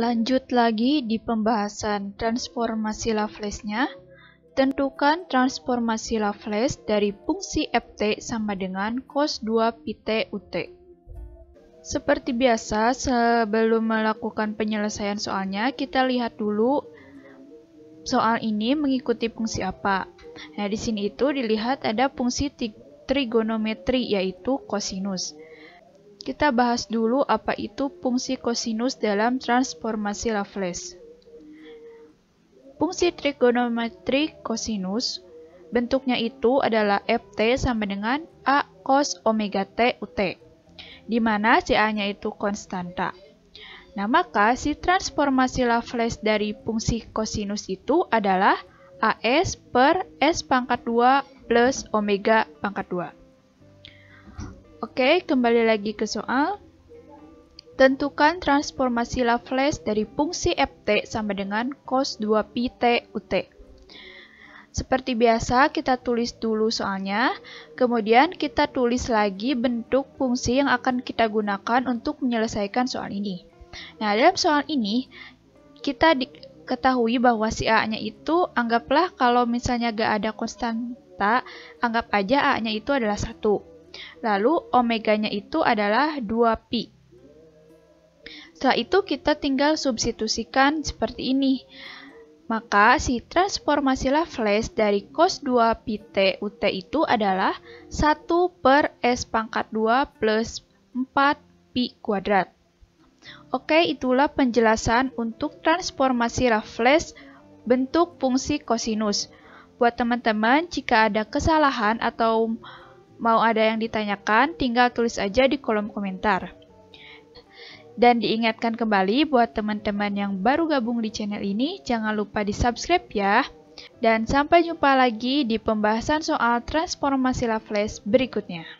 Lanjut lagi di pembahasan transformasi Laplace-nya. Tentukan transformasi Laplace dari fungsi ft sama dengan cos 2 pt ut. Seperti biasa, sebelum melakukan penyelesaian soalnya, kita lihat dulu soal ini mengikuti fungsi apa. Nah, di sini itu dilihat ada fungsi trigonometri yaitu kosinus. Kita bahas dulu apa itu fungsi kosinus dalam transformasi Laplace. Fungsi trigonometri kosinus bentuknya itu adalah ft sama dengan a cos omega t ut, di mana CA-nya itu konstanta. Nah, maka si transformasi Laplace dari fungsi kosinus itu adalah AS per S pangkat 2 plus omega pangkat 2. Oke, kembali lagi ke soal. Tentukan transformasi Laplace dari fungsi ft sama dengan cos 2 pi t ut. Seperti biasa, kita tulis dulu soalnya, kemudian kita tulis lagi bentuk fungsi yang akan kita gunakan untuk menyelesaikan soal ini. Nah, dalam soal ini, kita diketahui bahwa si A-nya itu, anggaplah kalau misalnya gak ada konstanta, anggap aja A-nya itu adalah satu. Lalu omeganya itu adalah 2pi. Setelah itu kita tinggal substitusikan seperti ini. Maka si transformasi Laplace dari cos 2 t ut itu adalah 1 per s pangkat 2 plus 4 pi kuadrat. Oke, itulah penjelasan untuk transformasi Laplace bentuk fungsi kosinus. Buat teman-teman, jika ada kesalahan atau Mau ada yang ditanyakan, tinggal tulis aja di kolom komentar. Dan diingatkan kembali buat teman-teman yang baru gabung di channel ini, jangan lupa di-subscribe ya. Dan sampai jumpa lagi di pembahasan soal transformasi Laplace berikutnya.